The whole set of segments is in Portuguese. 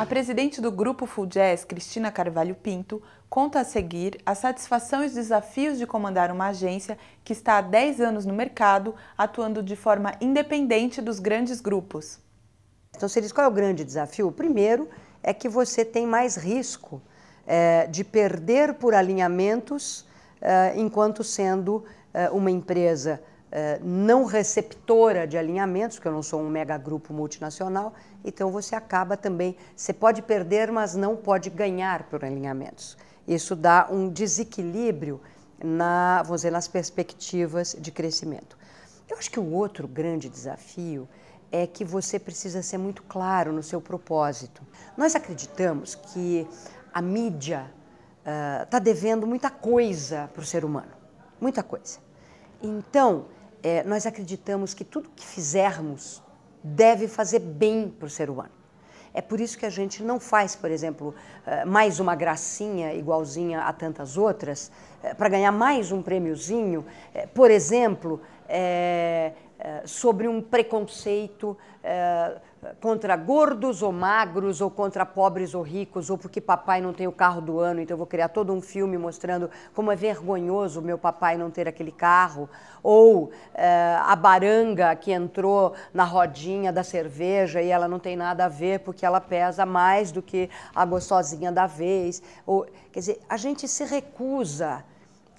A presidente do Grupo Full Jazz, Cristina Carvalho Pinto, conta a seguir a satisfação e os desafios de comandar uma agência que está há 10 anos no mercado, atuando de forma independente dos grandes grupos. Então, se diz qual é o grande desafio? O primeiro é que você tem mais risco é, de perder por alinhamentos é, enquanto sendo é, uma empresa eh, não receptora de alinhamentos, porque eu não sou um mega grupo multinacional, então você acaba também, você pode perder, mas não pode ganhar por alinhamentos. Isso dá um desequilíbrio na, dizer, nas perspectivas de crescimento. Eu acho que o outro grande desafio é que você precisa ser muito claro no seu propósito. Nós acreditamos que a mídia está eh, uh, devendo muita coisa para o ser humano, muita coisa. Então, é, nós acreditamos que tudo que fizermos deve fazer bem para o ser humano. É por isso que a gente não faz, por exemplo, eh, mais uma gracinha igualzinha a tantas outras, eh, para ganhar mais um prêmiozinho. Eh, por exemplo, é, eh, sobre um preconceito eh, contra gordos ou magros, ou contra pobres ou ricos, ou porque papai não tem o carro do ano, então eu vou criar todo um filme mostrando como é vergonhoso meu papai não ter aquele carro, ou eh, a baranga que entrou na rodinha da cerveja e ela não tem nada a ver porque ela pesa mais do que a gostosinha da vez. Ou, quer dizer, a gente se recusa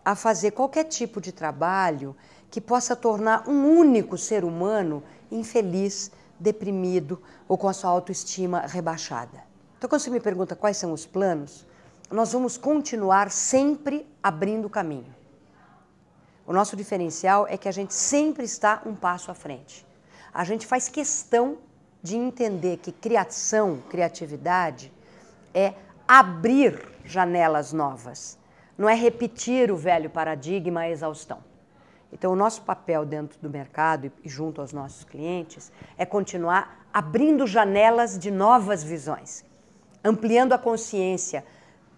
a fazer qualquer tipo de trabalho que possa tornar um único ser humano infeliz, deprimido ou com a sua autoestima rebaixada. Então, quando você me pergunta quais são os planos, nós vamos continuar sempre abrindo caminho. O nosso diferencial é que a gente sempre está um passo à frente. A gente faz questão de entender que criação, criatividade, é abrir janelas novas, não é repetir o velho paradigma a exaustão. Então, o nosso papel dentro do mercado e junto aos nossos clientes é continuar abrindo janelas de novas visões, ampliando a consciência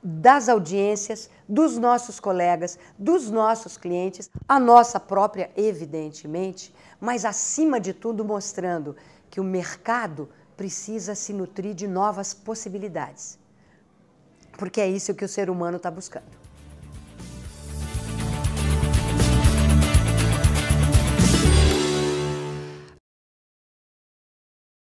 das audiências, dos nossos colegas, dos nossos clientes, a nossa própria, evidentemente, mas acima de tudo mostrando que o mercado precisa se nutrir de novas possibilidades. Porque é isso que o ser humano está buscando.